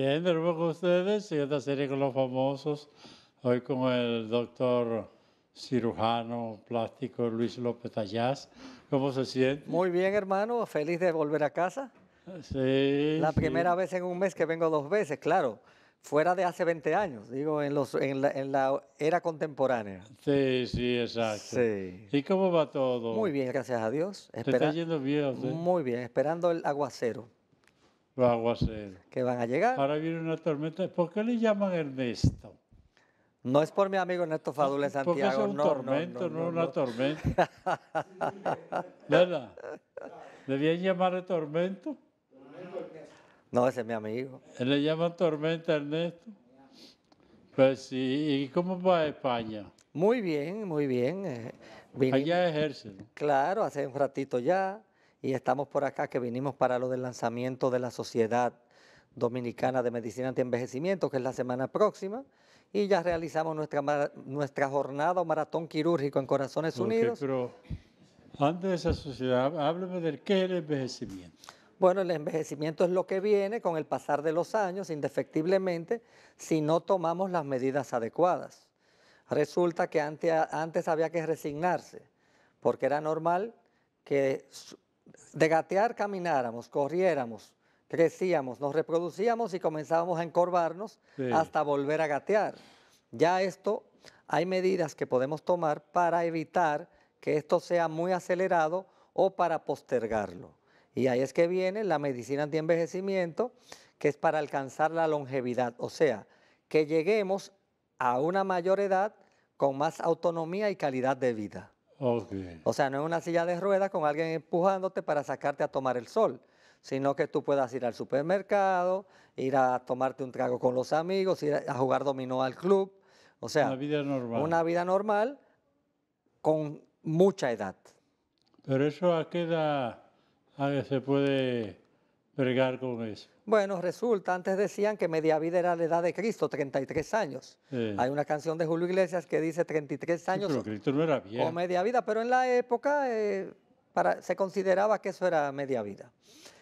Bien, hermano, con ustedes y esta serie con los famosos, hoy con el doctor cirujano plástico Luis López Ayaz. ¿Cómo se siente? Muy bien, hermano, feliz de volver a casa. Sí. La primera vez en un mes que vengo dos veces, claro fuera de hace 20 años, digo, en, los, en, la, era contemporánea. Sí, sí, exacto. Sí. ¿Y cómo va todo? Muy bien, gracias a Dios. ¿Te está yendo bien? Muy bien, esperando el aguacero. Que van a llegar. Ahora viene una tormenta. ¿Por qué le llaman Ernesto? No es por mi amigo Ernesto Fadule no, Santiago. Porque es un tormento, no, una tormenta. ¿Verdad? ¿debían llamarle tormento? No, ese es mi amigo. ¿Le llaman tormenta Ernesto? Pues sí, ¿y cómo va España? Muy bien, muy bien. Eh. Allá ejercen. Claro, hace un ratito ya y estamos por acá que vinimos para lo del lanzamiento de la Sociedad Dominicana de Medicina Antienvejecimiento, que es la semana próxima, y ya realizamos nuestra, nuestra jornada o maratón quirúrgico en Corazones Unidos. Pero antes de esa sociedad, háblame del qué es el envejecimiento. Bueno, el envejecimiento es lo que viene con el pasar de los años, indefectiblemente, si no tomamos las medidas adecuadas. Resulta que antes había que resignarse, porque era normal que de gatear camináramos, corriéramos, crecíamos, nos reproducíamos y comenzábamos a encorvarnos hasta volver a gatear. Ya esto, hay medidas que podemos tomar para evitar que esto sea muy acelerado o para postergarlo. Y ahí es que viene la medicina antienvejecimiento, que es para alcanzar la longevidad, o sea, que lleguemos a una mayor edad con más autonomía y calidad de vida. O sea, no es una silla de ruedas con alguien empujándote para sacarte a tomar el sol, sino que tú puedas ir al supermercado, ir a tomarte un trago con los amigos, ir a jugar dominó al club. O sea, una vida normal. Una vida normal con mucha edad. Pero eso a qué edad se puede bregar con eso. Bueno, resulta, antes decían que media vida era la edad de Cristo, 33 años. Hay una canción de Julio Iglesias que dice 33 años. Cristo no era O media vida, pero en la época eh, para, se consideraba que eso era media vida.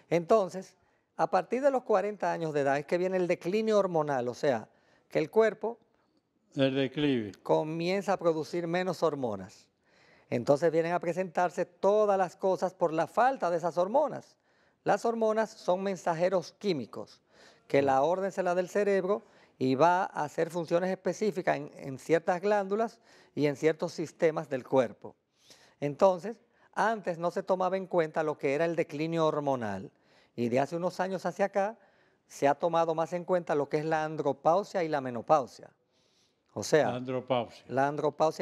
Entonces, a partir de los 40 años de edad es que viene el declinio hormonal, o sea, que el cuerpo comienza a producir menos hormonas. Entonces vienen a presentarse todas las cosas por la falta de esas hormonas. Las hormonas son mensajeros químicos, que mm. la orden se la del cerebro y va a hacer funciones específicas en, en ciertas glándulas y en ciertos sistemas del cuerpo. Entonces, antes no se tomaba en cuenta lo que era el declinio hormonal y de hace unos años hacia acá se ha tomado más en cuenta lo que es la andropausia y la menopausia. O sea, la andropausia. la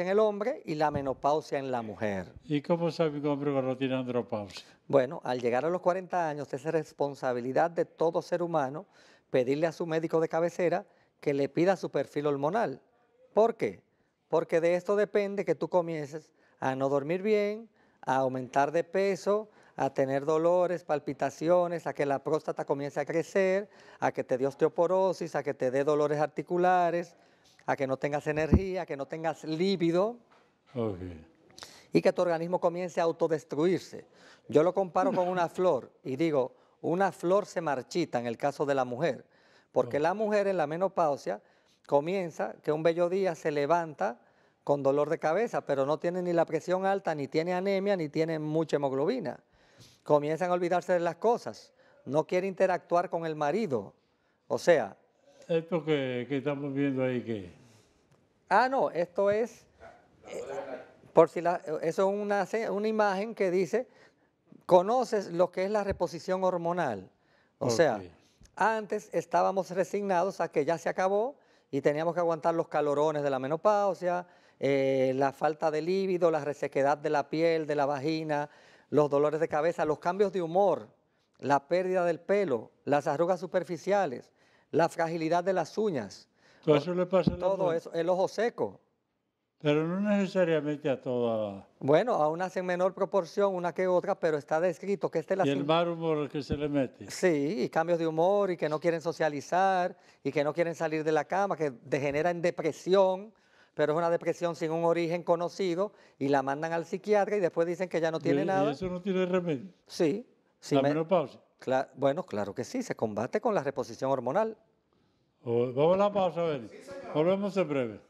en el hombre y la menopausia en la mujer. ¿Y cómo sabe un hombre cuando tiene andropausia? Bueno, al llegar a los 40 años es responsabilidad de todo ser humano pedirle a su médico de cabecera que le pida su perfil hormonal. ¿Por qué? Porque de esto depende que tú comiences a no dormir bien, a aumentar de peso, a tener dolores, palpitaciones, a que la próstata comience a crecer, a que te dé osteoporosis, a que te dé dolores articulares a que no tengas energía, a que no tengas líbido. Y que tu organismo comience a autodestruirse. Yo lo comparo con una flor y digo, una flor se marchita en el caso de la mujer, porque la mujer en la menopausia comienza que un bello día se levanta con dolor de cabeza, pero no tiene ni la presión alta, ni tiene anemia, ni tiene mucha hemoglobina. Comienzan a olvidarse de las cosas, no quiere interactuar con el marido. O sea, esto que, estamos viendo ahí qué Ah, no, esto es... Eh, por si eso es una, una imagen que dice, conoces lo que es la reposición hormonal. O sea, antes estábamos resignados a que ya se acabó y teníamos que aguantar los calorones de la menopausia, eh, la falta de líbido, la resequedad de la piel, de la vagina, los dolores de cabeza, los cambios de humor, la pérdida del pelo, las arrugas superficiales, la fragilidad de las uñas. Todo eso le pasa a Todo eso, el ojo seco. Pero no necesariamente a todas. Bueno, a unas en menor proporción, una que otra, pero está descrito que este es la... Y el mal humor que se le mete. Sí, y cambios de humor, y que no quieren socializar, y que no quieren salir de la cama, que degenera en depresión, pero es una depresión sin un origen conocido, y la mandan al psiquiatra y después dicen que ya no tiene nada. ¿Y eso no tiene remedio? Sí. la bueno, claro que sí, se combate con la reposición hormonal. Oh, vamos a la pausa, Volvemos en breve.